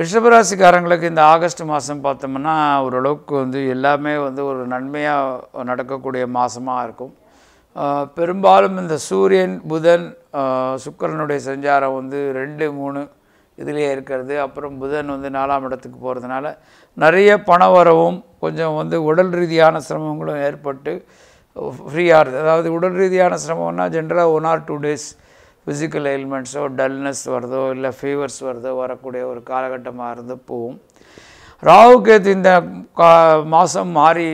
ரிஷபராசிக்காரங்களுக்கு இந்த ஆகஸ்ட் மாதம் பார்த்தோம்னா ஓரளவுக்கு வந்து எல்லாமே வந்து ஒரு நன்மையாக நடக்கக்கூடிய மாதமாக இருக்கும் பெரும்பாலும் இந்த சூரியன் புதன் சுக்கரனுடைய சஞ்சாரம் வந்து ரெண்டு மூணு இதுலேயே இருக்கிறது அப்புறம் புதன் வந்து நாலாம் இடத்துக்கு போகிறதுனால நிறைய பண வரவும் கொஞ்சம் வந்து உடல் ரீதியான சிரமங்களும் ஏற்பட்டு ஃப்ரீயாக இருக்குது அதாவது உடல் ரீதியான சிரமம்னா ஜென்ரலாக one or two days physical எயில்மெண்ட்ஸோ டல்னஸ் வருதோ இல்லை ஃபீவர்ஸ் வருதோ வரக்கூடிய ஒரு காலகட்டமாக இருந்து போகும் ராகுக்கேத்து இந்த கா மாதம் மாறி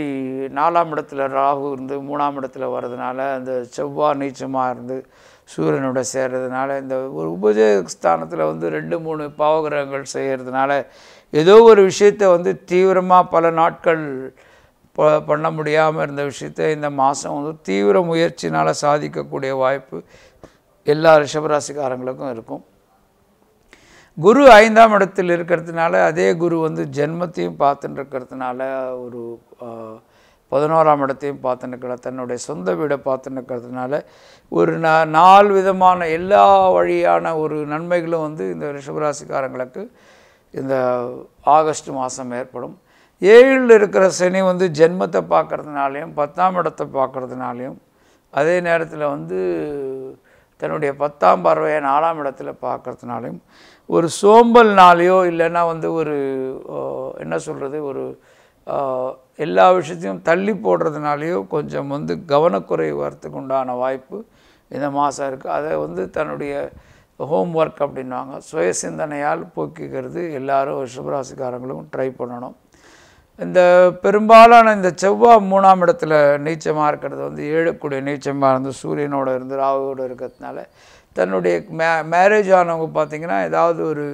நாலாம் இடத்துல ராகு இருந்து மூணாம் இடத்துல வர்றதுனால அந்த செவ்வாய் நீச்சமாக இருந்து சூரியனோட சேர்கிறதுனால இந்த ஒரு உபஜய ஸ்தானத்தில் வந்து ரெண்டு மூணு பாவகிரகங்கள் செய்கிறதுனால ஏதோ ஒரு விஷயத்தை வந்து தீவிரமாக பல நாட்கள் பண்ண முடியாமல் இருந்த விஷயத்தை இந்த மாதம் வந்து தீவிர முயற்சினால் சாதிக்கக்கூடிய வாய்ப்பு எல்லா ரிஷபராசிக்காரங்களுக்கும் இருக்கும் குரு ஐந்தாம் இடத்தில் இருக்கிறதுனால அதே குரு வந்து ஜென்மத்தையும் பார்த்துட்டு இருக்கிறதுனால ஒரு பதினோராம் இடத்தையும் பார்த்துன்னு தன்னுடைய சொந்த வீடை பார்த்துன்னு இருக்கிறதுனால ஒரு ந நாலு விதமான எல்லா வழியான ஒரு நன்மைகளும் வந்து இந்த ரிஷபராசிக்காரங்களுக்கு இந்த ஆகஸ்ட் மாதம் ஏற்படும் ஏழில் இருக்கிற சனி வந்து ஜென்மத்தை பார்க்குறதுனாலையும் பத்தாம் இடத்தை பார்க்குறதுனாலையும் அதே நேரத்தில் வந்து தன்னுடைய பத்தாம் பார்வையை நாலாம் இடத்துல பார்க்குறதுனாலையும் ஒரு சோம்பல்னாலேயோ இல்லைன்னா வந்து ஒரு என்ன சொல்கிறது ஒரு எல்லா விஷயத்தையும் தள்ளி போடுறதுனாலையோ கொஞ்சம் வந்து கவனக்குறைவு வரத்துக்கு உண்டான வாய்ப்பு இந்த மாதம் இருக்குது அதை வந்து தன்னுடைய ஹோம் ஒர்க் அப்படின்வாங்க சுய சிந்தனையால் போக்கிக்கிறது எல்லோரும் ரிஷபராசிக்காரங்களும் ட்ரை பண்ணணும் இந்த பெரும்பாலான இந்த செவ்வாய் மூணாம் இடத்துல நீச்சமாக இருக்கிறது வந்து ஏழுக்கூடிய நீச்சமாக இருந்து சூரியனோட இருந்து ராகுவோடு இருக்கிறதுனால தன்னுடைய மே மேரேஜ் ஆனவங்க பார்த்திங்கன்னா ஏதாவது ஒரு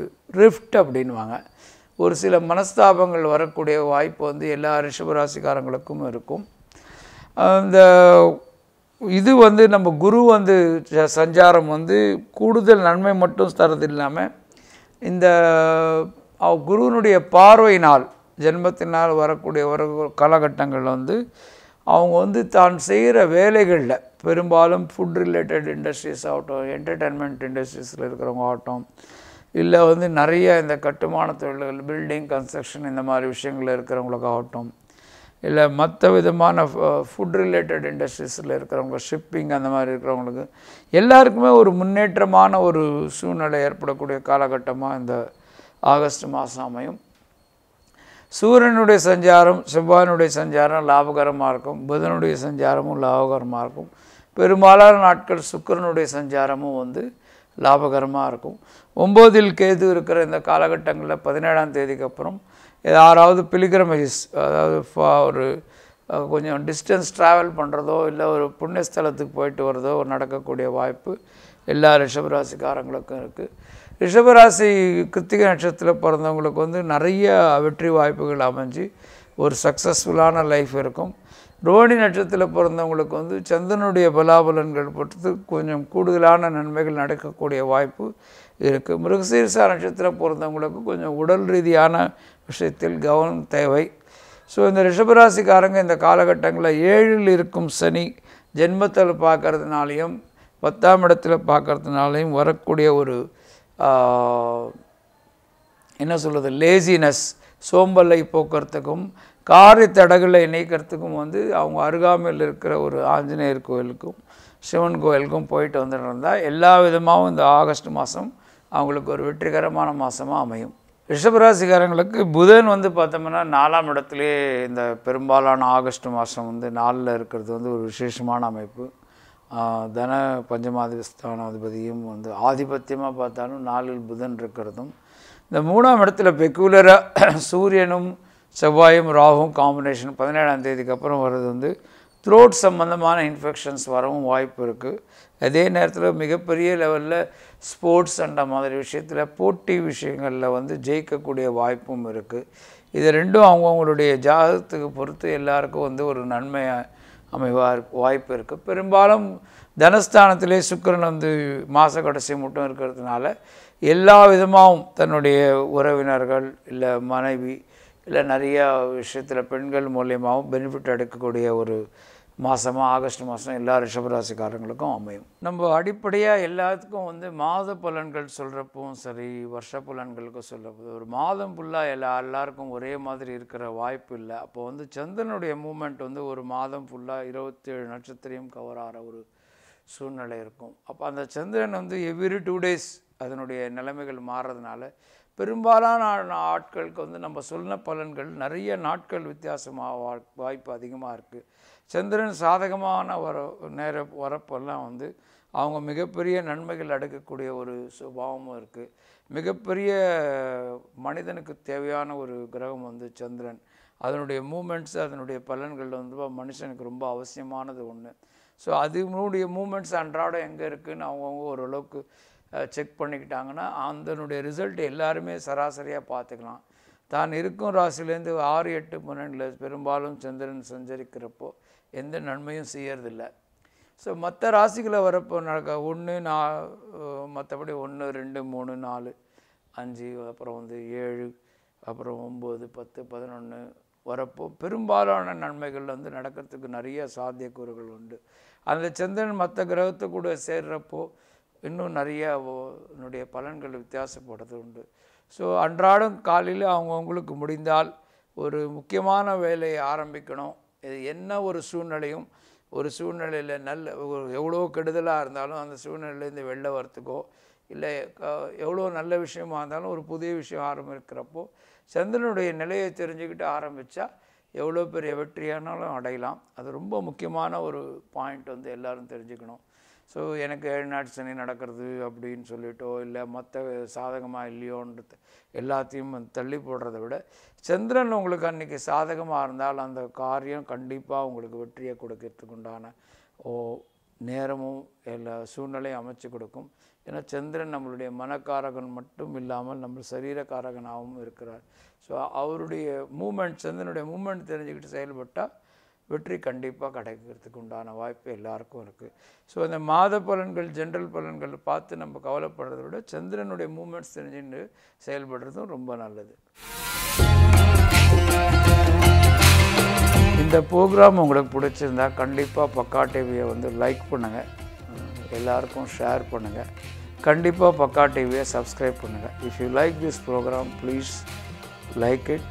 ரிஃப்ட் அப்படின்வாங்க ஒரு சில மனஸ்தாபங்கள் வரக்கூடிய வாய்ப்பு வந்து எல்லா ரிஷபராசிக்காரங்களுக்கும் இருக்கும் இந்த இது வந்து நம்ம குரு வந்து சஞ்சாரம் வந்து கூடுதல் நன்மை மட்டும் தரது இல்லாமல் இந்த குருவினுடைய பார்வையினால் ஜென்மத்தினால் வரக்கூடிய ஒரு காலகட்டங்களில் வந்து அவங்க வந்து தான் செய்கிற வேலைகளில் பெரும்பாலும் ஃபுட் ரிலேட்டட் இண்டஸ்ட்ரீஸ் ஆகட்டும் என்டர்டெயின்மெண்ட் இண்டஸ்ட்ரீஸில் இருக்கிறவங்க ஆகட்டும் இல்லை வந்து நிறைய இந்த கட்டுமான தொழில்கள் பில்டிங் கன்ஸ்ட்ரக்ஷன் இந்த மாதிரி விஷயங்கள் ஆகட்டும் இல்லை மற்ற விதமான ஃபுட் ரிலேட்டட் இண்டஸ்ட்ரீஸில் இருக்கிறவங்க ஷிப்பிங் அந்த மாதிரி இருக்கிறவங்களுக்கு எல்லாருக்குமே ஒரு முன்னேற்றமான ஒரு சூழ்நிலை ஏற்படக்கூடிய காலகட்டமாக இந்த ஆகஸ்ட் மாதம் அமையும் சூரியனுடைய சஞ்சாரம் செவ்வாயினுடைய சஞ்சாரம் லாபகரமாக இருக்கும் புதனுடைய சஞ்சாரமும் லாபகரமாக இருக்கும் பெரும்பாலான நாட்கள் சுக்கரனுடைய சஞ்சாரமும் வந்து லாபகரமாக இருக்கும் ஒம்போதில் கேது இருக்கிற இந்த காலகட்டங்களில் பதினேழாம் தேதிக்கு அப்புறம் யாராவது பிலிகிரமேஜஸ் அதாவது ஒரு கொஞ்சம் டிஸ்டன்ஸ் ட்ராவல் பண்ணுறதோ இல்லை ஒரு புண்ணியஸ்தலத்துக்கு போயிட்டு வரதோ நடக்கக்கூடிய வாய்ப்பு எல்லா ரிஷபராசிக்காரங்களுக்கும் இருக்குது ரிஷபராசி கிருத்திகை நட்சத்திரத்தில் பிறந்தவங்களுக்கு வந்து நிறைய வெற்றி வாய்ப்புகள் அமைஞ்சு ஒரு சக்ஸஸ்ஃபுல்லான லைஃப் இருக்கும் ரோஹிணி நட்சத்திரத்தில் பிறந்தவங்களுக்கு வந்து சந்திரனுடைய பலாபலன்கள் பொறுத்து கொஞ்சம் கூடுதலான நன்மைகள் நடக்கக்கூடிய வாய்ப்பு இருக்குது மிருகசீரிசா நட்சத்திரம் பிறந்தவங்களுக்கு கொஞ்சம் உடல் ரீதியான விஷயத்தில் கவனம் தேவை ஸோ இந்த ரிஷபராசிக்காரங்க இந்த காலகட்டங்களில் ஏழில் இருக்கும் சனி ஜென்மத்தில் பார்க்கறதுனாலையும் பத்தாம் இடத்துல பார்க்கறதுனாலையும் வரக்கூடிய ஒரு என்ன சொல்கிறது லேசினஸ் சோம்பலை போக்குறதுக்கும் காரை தடகளை இணைக்கிறதுக்கும் வந்து அவங்க அருகாமையில் இருக்கிற ஒரு ஆஞ்சநேயர் கோயிலுக்கும் சிவன் கோயிலுக்கும் போயிட்டு வந்துட்டு இருந்தால் எல்லா விதமாகவும் இந்த ஆகஸ்ட் மாதம் அவங்களுக்கு ஒரு வெற்றிகரமான மாதமாக அமையும் ரிஷபராசிக்காரங்களுக்கு புதன் வந்து பார்த்தோம்னா நாலாம் இடத்துலேயே இந்த பெரும்பாலான ஆகஸ்ட் மாதம் வந்து நாளில் இருக்கிறது வந்து ஒரு விசேஷமான அமைப்பு தன பஞ்சமாதிபஸ்தானாதிபதியும் வந்து ஆதிபத்தியமாக பார்த்தாலும் நாளில் புதன் இருக்கிறதும் இந்த மூணாம் இடத்துல பெக்குலராக சூரியனும் செவ்வாயும் ராகும் காம்பினேஷன் பதினேழாம் தேதிக்கு அப்புறம் வர்றது வந்து த்ரோட் சம்மந்தமான இன்ஃபெக்ஷன்ஸ் வரவும் வாய்ப்பு இருக்குது அதே நேரத்தில் மிகப்பெரிய லெவலில் ஸ்போர்ட்ஸ் அந்த மாதிரி விஷயத்தில் போட்டி விஷயங்களில் வந்து ஜெயிக்கக்கூடிய வாய்ப்பும் இருக்குது இது ரெண்டும் அவங்கவுங்களுடைய ஜாதகத்துக்கு பொறுத்து எல்லாருக்கும் வந்து ஒரு நன்மையாக அமைவார் வாய்ப்பு இருக்குது பெரும்பாலும் தனஸ்தானத்திலே சுக்கரன் வந்து மாத கடைசி மட்டும் இருக்கிறதுனால எல்லா விதமாகவும் தன்னுடைய உறவினர்கள் இல்லை மனைவி இல்லை நிறையா விஷயத்தில் பெண்கள் மூலியமாகவும் பெனிஃபிட் எடுக்கக்கூடிய ஒரு மாதமாக ஆகஸ்ட் மாதம் எல்லா ரிஷபராசிக்காரங்களுக்கும் அமையும் நம்ம அடிப்படையாக எல்லாத்துக்கும் வந்து மாத பலன்கள் சொல்கிறப்பவும் சரி வருஷ பலன்களுக்கும் சொல்லப்போது ஒரு மாதம் ஃபுல்லாக எல்லா எல்லாருக்கும் ஒரே மாதிரி இருக்கிற வாய்ப்பு இல்லை அப்போ வந்து சந்திரனுடைய மூமெண்ட் வந்து ஒரு மாதம் ஃபுல்லாக இருபத்தேழு நட்சத்திரையும் கவர் ஆகிற ஒரு சூழ்நிலை இருக்கும் அப்போ அந்த சந்திரன் வந்து எவ்ரி டூ டேஸ் அதனுடைய நிலைமைகள் மாறுறதுனால பெரும்பாலான ஆட்களுக்கு வந்து நம்ம சொன்ன பலன்கள் நிறைய நாட்கள் வித்தியாசமாக வாய்ப்பு அதிகமாக இருக்குது சந்திரன் சாதகமான வர நேர வரப்பெல்லாம் வந்து அவங்க மிகப்பெரிய நன்மைகள் அடுக்கக்கூடிய ஒரு சுபாவமும் இருக்குது மிகப்பெரிய மனிதனுக்கு தேவையான ஒரு கிரகம் வந்து சந்திரன் அதனுடைய மூமெண்ட்ஸ் அதனுடைய பலன்கள் வந்து மனுஷனுக்கு ரொம்ப அவசியமானது ஒன்று ஸோ அதனுடைய மூமெண்ட்ஸ் அன்றாடம் எங்கே இருக்குதுன்னு அவங்கவுங்க ஓரளவுக்கு செக் பண்ணிக்கிட்டாங்கன்னா அதனுடைய ரிசல்ட் எல்லாருமே சராசரியாக பார்த்துக்கலாம் தான் இருக்கும் ராசிலேருந்து ஆறு எட்டு பன்னெண்டில் பெரும்பாலும் சந்திரன் சஞ்சரிக்கிறப்போ எந்த நன்மையும் செய்யறதில்ல ஸோ மற்ற ராசிகளை வரப்போ நடக்க ஒன்று நா மற்றபடி ஒன்று ரெண்டு மூணு நாலு அஞ்சு அப்புறம் வந்து ஏழு அப்புறம் ஒம்பது பத்து பதினொன்று வரப்போ பெரும்பாலான நன்மைகள் வந்து நடக்கிறதுக்கு நிறைய சாத்தியக்கூறுகள் உண்டு அந்த சந்திரன் மற்ற கிரகத்துக்கூட சேர்கிறப்போ இன்னும் நிறையா என்னுடைய பலன்கள் வித்தியாசப்படுறது உண்டு ஸோ அன்றாடம் காலையில் அவங்கவுங்களுக்கு முடிந்தால் ஒரு முக்கியமான வேலையை ஆரம்பிக்கணும் இது என்ன ஒரு சூழ்நிலையும் ஒரு சூழ்நிலையில் நல்ல ஒரு எவ்வளோ கெடுதலாக இருந்தாலும் அந்த சூழ்நிலையிலேருந்து வெளில வரத்துக்கோ இல்லை எவ்வளோ நல்ல விஷயமாக இருந்தாலும் ஒரு புதிய விஷயம் ஆரம்பிக்கிறப்போ சந்திரனுடைய நிலையை தெரிஞ்சுக்கிட்டு ஆரம்பித்தா எவ்வளோ பெரிய வெற்றியானாலும் அடையலாம் அது ரொம்ப முக்கியமான ஒரு பாயிண்ட் வந்து எல்லோரும் தெரிஞ்சுக்கணும் ஸோ எனக்கு ஏழு நாட்டு சனி நடக்கிறது அப்படின்னு சொல்லிட்டோ இல்லை மற்ற சாதகமாக இல்லையோன்றது எல்லாத்தையும் தள்ளி போடுறத விட சந்திரன் உங்களுக்கு அன்றைக்கி சாதகமாக இருந்தால் அந்த காரியம் கண்டிப்பாக உங்களுக்கு வெற்றியை கொடுக்கறதுக்கு உண்டான ஓ நேரமும் எல்லா சூழ்நிலையும் அமைச்சு கொடுக்கும் ஏன்னா சந்திரன் நம்மளுடைய மனக்காரகன் மட்டும் இல்லாமல் நம்ம சரீரக்காரகனாகவும் இருக்கிறார் ஸோ அவருடைய மூமெண்ட் சந்திரனுடைய மூமெண்ட் தெரிஞ்சுக்கிட்டு செயல்பட்டால் வெற்றி கண்டிப்பாக கிடைக்கிறதுக்கு உண்டான வாய்ப்பு எல்லாருக்கும் இருக்குது ஸோ அந்த மாத பலன்கள் ஜென்ரல் பலன்கள் பார்த்து நம்ம கவலைப்படுறத விட சந்திரனுடைய மூமெண்ட்ஸ் தெரிஞ்சுன்னு செயல்படுறதும் ரொம்ப நல்லது இந்த ப்ரோக்ராம் உங்களுக்கு பிடிச்சிருந்தா கண்டிப்பாக பக்கா டிவியை வந்து லைக் பண்ணுங்கள் எல்லாருக்கும் ஷேர் பண்ணுங்கள் கண்டிப்பாக பக்கா டிவியை சப்ஸ்கிரைப் பண்ணுங்கள் if you like this program please like it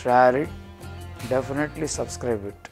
share it definitely subscribe it